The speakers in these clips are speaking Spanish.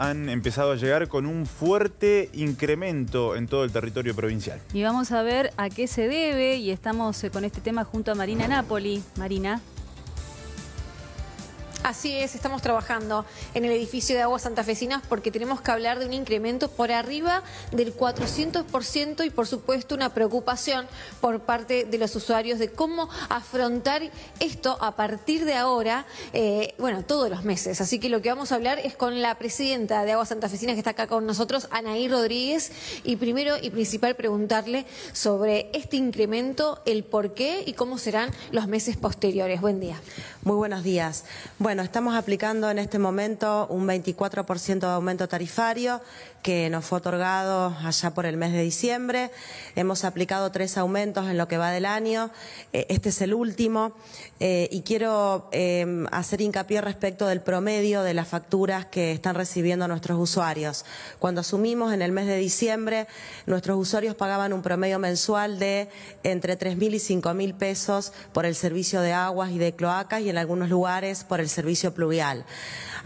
han empezado a llegar con un fuerte incremento en todo el territorio provincial. Y vamos a ver a qué se debe y estamos eh, con este tema junto a Marina Napoli. Marina. Así es, estamos trabajando en el edificio de Aguas Santafesinas porque tenemos que hablar de un incremento por arriba del 400% y por supuesto una preocupación por parte de los usuarios de cómo afrontar esto a partir de ahora, eh, bueno, todos los meses. Así que lo que vamos a hablar es con la presidenta de Aguas Santafesinas que está acá con nosotros, Anaí Rodríguez, y primero y principal preguntarle sobre este incremento, el por qué y cómo serán los meses posteriores. Buen día. Muy buenos días. Bueno, estamos aplicando en este momento un 24% de aumento tarifario que nos fue otorgado allá por el mes de diciembre. Hemos aplicado tres aumentos en lo que va del año. Eh, este es el último eh, y quiero eh, hacer hincapié respecto del promedio de las facturas que están recibiendo nuestros usuarios. Cuando asumimos en el mes de diciembre, nuestros usuarios pagaban un promedio mensual de entre 3.000 y 5.000 pesos por el servicio de aguas y de cloacas y en algunos lugares por el servicio pluvial.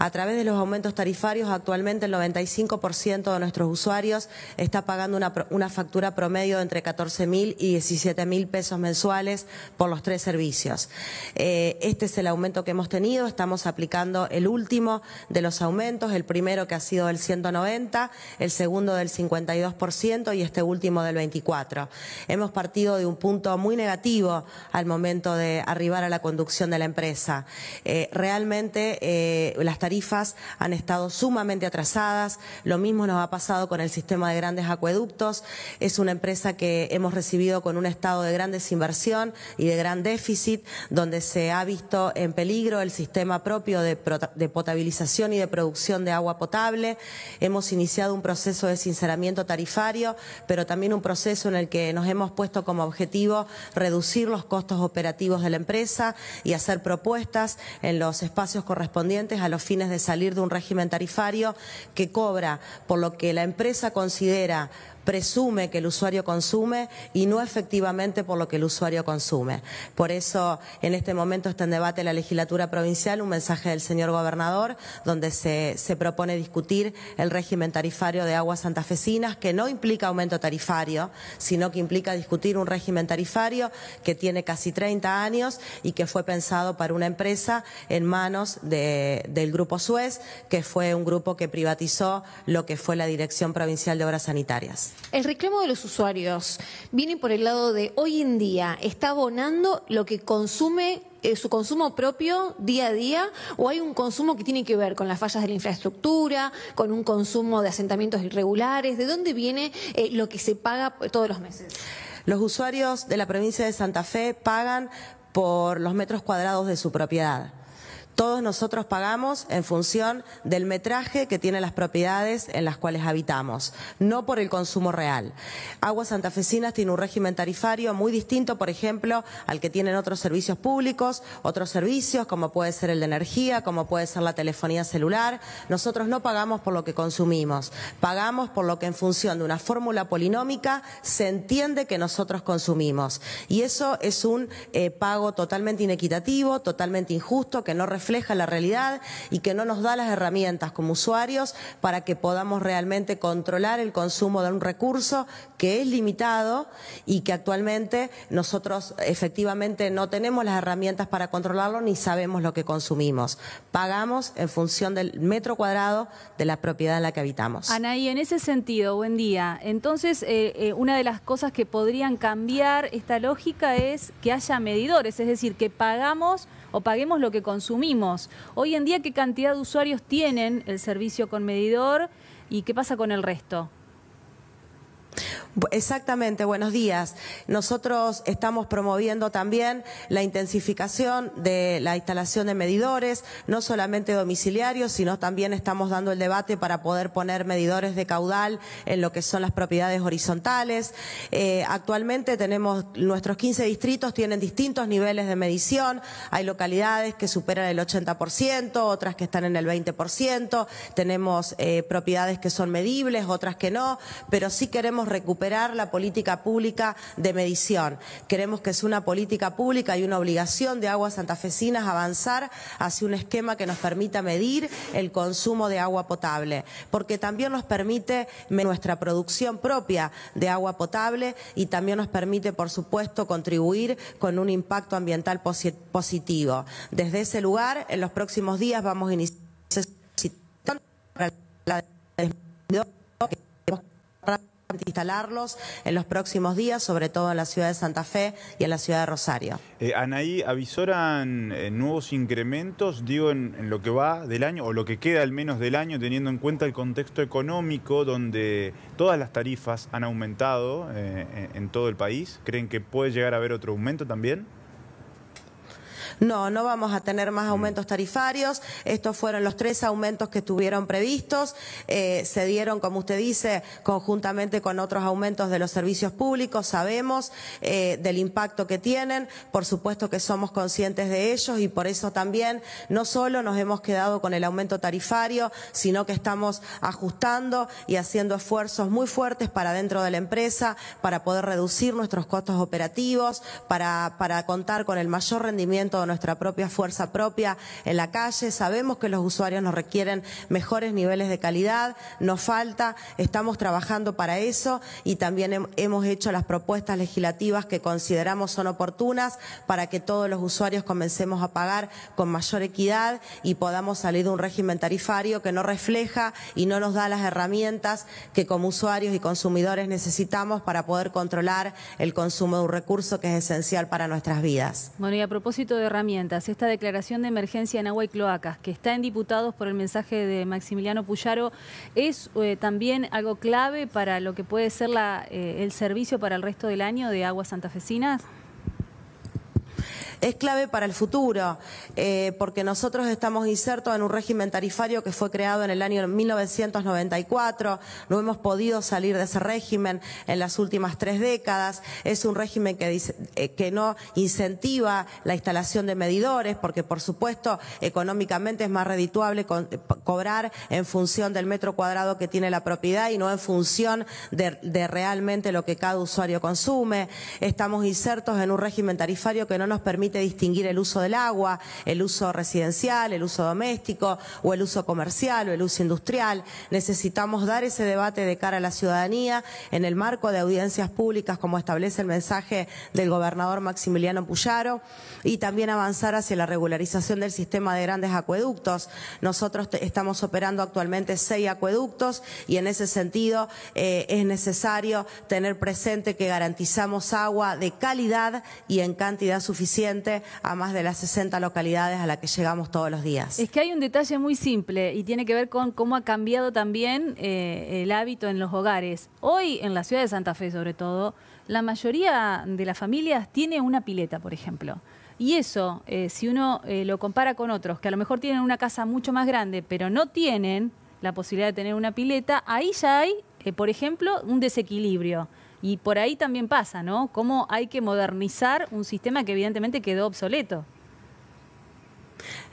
A través de los aumentos tarifarios, actualmente el 95% de nuestros usuarios está pagando una, factura promedio de entre 14.000 y 17.000 pesos mensuales por los tres servicios. Eh, este es el aumento que hemos tenido, estamos aplicando el último de los aumentos, el primero que ha sido del 190, el segundo del 52% y este último del 24. Hemos partido de un punto muy negativo al momento de arribar a la conducción de la empresa. Eh, realmente eh, las tarifas han estado sumamente atrasadas, lo mismo nos ha pasado con el sistema de grandes acueductos, es una empresa que hemos recibido con un estado de gran desinversión y de gran déficit, donde se ha visto en peligro el sistema propio de, de potabilización y de producción de agua potable. Hemos iniciado un proceso de sinceramiento tarifario, pero también un proceso en el que nos hemos puesto como objetivo reducir los costos operativos de la empresa y hacer propuestas en los espacios correspondientes a los fines de salir de un régimen tarifario que cobra por lo que la empresa considera presume que el usuario consume y no efectivamente por lo que el usuario consume. Por eso, en este momento está en debate en la legislatura provincial un mensaje del señor gobernador donde se, propone discutir el régimen tarifario de aguas santafesinas que no implica aumento tarifario, sino que implica discutir un régimen tarifario que tiene casi 30 años y que fue pensado para una empresa en manos del Grupo Suez, que fue un grupo que privatizó lo que fue la Dirección Provincial de Obras Sanitarias. El reclamo de los usuarios viene por el lado de hoy en día, ¿está abonando lo que consume eh, su consumo propio día a día o hay un consumo que tiene que ver con las fallas de la infraestructura, con un consumo de asentamientos irregulares? ¿De dónde viene eh, lo que se paga todos los meses? Los usuarios de la provincia de Santa Fe pagan por los metros cuadrados de su propiedad. Todos nosotros pagamos en función del metraje que tienen las propiedades en las cuales habitamos, no por el consumo real. Aguas Santafesinas tiene un régimen tarifario muy distinto, por ejemplo, al que tienen otros servicios públicos, otros servicios como puede ser el de energía, como puede ser la telefonía celular. Nosotros no pagamos por lo que consumimos, pagamos por lo que en función de una fórmula polinómica se entiende que nosotros consumimos. Y eso es un eh, pago totalmente inequitativo, totalmente injusto, que no refleja refleja la realidad y que no nos da las herramientas como usuarios para que podamos realmente controlar el consumo de un recurso que es limitado y que actualmente nosotros efectivamente no tenemos las herramientas para controlarlo ni sabemos lo que consumimos. Pagamos en función del metro cuadrado de la propiedad en la que habitamos. Anaí, en ese sentido, buen día. Entonces, eh, eh, una de las cosas que podrían cambiar esta lógica es que haya medidores, es decir, que pagamos o paguemos lo que consumimos. Hoy en día, ¿qué cantidad de usuarios tienen el servicio con medidor y qué pasa con el resto? Exactamente, buenos días. Nosotros estamos promoviendo también la intensificación de la instalación de medidores, no solamente domiciliarios, sino también estamos dando el debate para poder poner medidores de caudal en lo que son las propiedades horizontales. Eh, actualmente tenemos nuestros 15 distritos tienen distintos niveles de medición. Hay localidades que superan el 80%, otras que están en el 20%. Tenemos eh, propiedades que son medibles, otras que no, pero sí queremos recuperar la política pública de medición. Queremos que es una política pública y una obligación de aguas santafesinas avanzar hacia un esquema que nos permita medir el consumo de agua potable, porque también nos permite nuestra producción propia de agua potable y también nos permite, por supuesto, contribuir con un impacto ambiental positivo. Desde ese lugar, en los próximos días vamos a iniciar la instalarlos en los próximos días, sobre todo en la ciudad de Santa Fe y en la ciudad de Rosario. Eh, Anaí, ¿avisoran eh, nuevos incrementos, digo, en, lo que va del año, o lo que queda al menos del año, teniendo en cuenta el contexto económico donde todas las tarifas han aumentado eh, en todo el país? ¿Creen que puede llegar a haber otro aumento también? No, no vamos a tener más mm. aumentos tarifarios. Estos fueron los tres aumentos que estuvieron previstos. Eh, se dieron, como usted dice, conjuntamente con otros aumentos de los servicios públicos. Sabemos eh, del impacto que tienen. Por supuesto que somos conscientes de ellos y por eso también no solo nos hemos quedado con el aumento tarifario, sino que estamos ajustando y haciendo esfuerzos muy fuertes para dentro de la empresa, para poder reducir nuestros costos operativos, para, para contar con el mayor rendimiento de nuestra propia fuerza propia en la calle. Sabemos que los usuarios nos requieren mejores niveles de calidad, nos falta, estamos trabajando para eso y también hemos hecho las propuestas legislativas que consideramos son oportunas para que todos los usuarios comencemos a pagar con mayor equidad y podamos salir de un régimen tarifario que no refleja y no nos da las herramientas que como usuarios y consumidores necesitamos para poder controlar el consumo de un recurso que es esencial para nuestras vidas. Bueno, y a propósito de herramientas. Esta declaración de emergencia en agua y cloacas, que está en diputados por el mensaje de Maximiliano Puyaro, es eh, también algo clave para lo que puede ser eh, el servicio para el resto del año de aguas santafesinas es clave para el futuro, eh, porque nosotros estamos insertos en un régimen tarifario que fue creado en el año 1994, no hemos podido salir de ese régimen en las últimas tres décadas, es un régimen que, eh, que no incentiva la instalación de medidores, porque por supuesto económicamente es más redituable eh, cobrar en función del metro cuadrado que tiene la propiedad y no en función de realmente lo que cada usuario consume. Estamos insertos en un régimen tarifario que no nos permite distinguir el uso del agua, el uso residencial, el uso doméstico o el uso comercial o el uso industrial. Necesitamos dar ese debate de cara a la ciudadanía en el marco de audiencias públicas como establece el mensaje del gobernador Maximiliano Puyaro y también avanzar hacia la regularización del sistema de grandes acueductos. Nosotros estamos operando actualmente seis acueductos y en ese sentido eh, es necesario tener presente que garantizamos agua de calidad y en cantidad suficiente a más de las 60 localidades a las que llegamos todos los días. Es que hay un detalle muy simple y tiene que ver con cómo ha cambiado también eh, el hábito en los hogares. Hoy, en la ciudad de Santa Fe sobre todo, la mayoría de las familias tiene una pileta, por ejemplo. Y eso, eh, si uno eh, lo compara con otros, que a lo mejor tienen una casa mucho más grande, pero no tienen la posibilidad de tener una pileta, ahí ya hay, por ejemplo, un desequilibrio. Y por ahí también pasa, ¿no? Cómo hay que modernizar un sistema que evidentemente quedó obsoleto.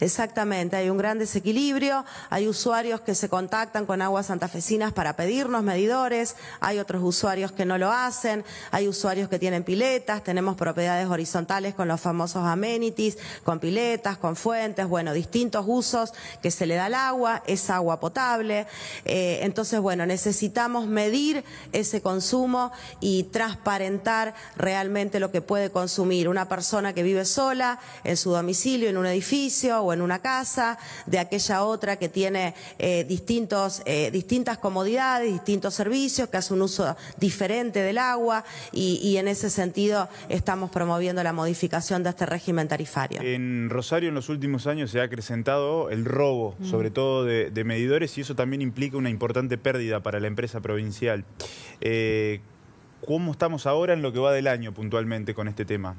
Exactamente, hay un gran desequilibrio, hay usuarios que se contactan con aguas santafesinas para pedirnos medidores, hay otros usuarios que no lo hacen, hay usuarios que tienen piletas, tenemos propiedades horizontales con los famosos amenities, con piletas, con fuentes, bueno, distintos usos que se le da al agua, es agua potable, eh, entonces bueno, necesitamos medir ese consumo y transparentar realmente lo que puede consumir una persona que vive sola en su domicilio, en un edificio, o en una casa, de aquella otra que tiene eh, distintos, eh, distintas comodidades, distintos servicios, que hace un uso diferente del agua y, en ese sentido estamos promoviendo la modificación de este régimen tarifario. En Rosario en los últimos años se ha acrecentado el robo, mm. sobre todo de, medidores, y eso también implica una importante pérdida para la empresa provincial. Eh, ¿Cómo estamos ahora en lo que va del año puntualmente con este tema?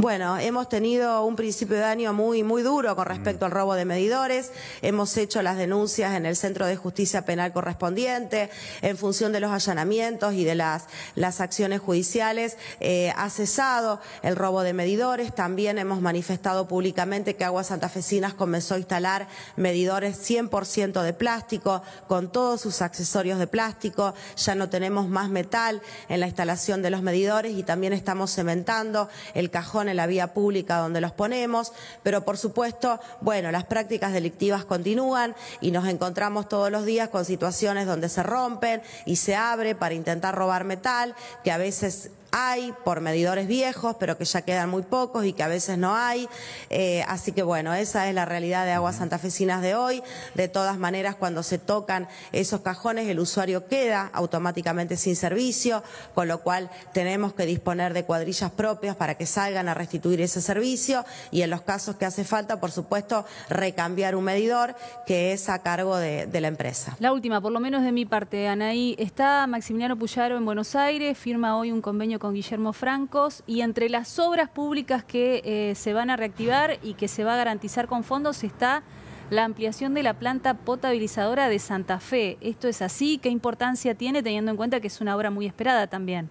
Bueno, hemos tenido un principio de año muy, muy duro con respecto mm. al robo de medidores. Hemos hecho las denuncias en el Centro de Justicia Penal correspondiente. En función de los allanamientos y de las, las acciones judiciales, eh, ha cesado el robo de medidores. También hemos manifestado públicamente que Aguas Santafesinas comenzó a instalar medidores 100% de plástico, con todos sus accesorios de plástico. Ya no tenemos más metal en la instalación de los medidores y también estamos cementando el cajón en la vía pública donde los ponemos, pero por supuesto, bueno, las prácticas delictivas continúan y nos encontramos todos los días con situaciones donde se rompen y se abre para intentar robar metal, que a veces hay por medidores viejos, pero que ya quedan muy pocos y que a veces no hay. Eh, así que bueno, esa es la realidad de aguas santafesinas de hoy. De todas maneras, cuando se tocan esos cajones, el usuario queda automáticamente sin servicio, con lo cual tenemos que disponer de cuadrillas propias para que salgan a restituir ese servicio y en los casos que hace falta, por supuesto, recambiar un medidor que es a cargo de, de la empresa. La última, por lo menos de mi parte, Anaí, está Maximiliano Puyaro en Buenos Aires, firma hoy un convenio con Guillermo Francos y entre las obras públicas que eh, se van a reactivar y que se va a garantizar con fondos está la ampliación de la planta potabilizadora de Santa Fe. ¿Esto es así? ¿Qué importancia tiene teniendo en cuenta que es una obra muy esperada también?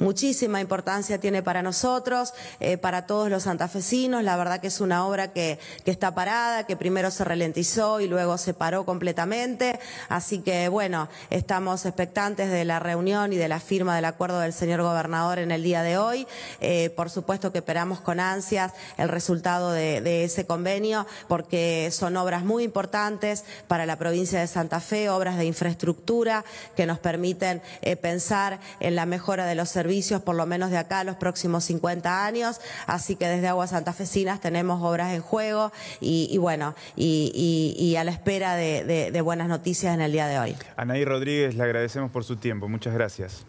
muchísima importancia tiene para nosotros, eh, para todos los santafesinos. La verdad que es una obra que, está parada, que primero se ralentizó y luego se paró completamente. Así que, bueno, estamos expectantes de la reunión y de la firma del acuerdo del señor gobernador en el día de hoy. Eh, por supuesto que esperamos con ansias el resultado de, ese convenio, porque son obras muy importantes para la provincia de Santa Fe, obras de infraestructura que nos permiten eh, pensar en la mejora de los servicios servicios, por lo menos de acá los próximos 50 años. Así que desde Aguas Santafesinas tenemos obras en juego y, bueno, y, a la espera de buenas noticias en el día de hoy. Anaí Rodríguez, le agradecemos por su tiempo. Muchas gracias.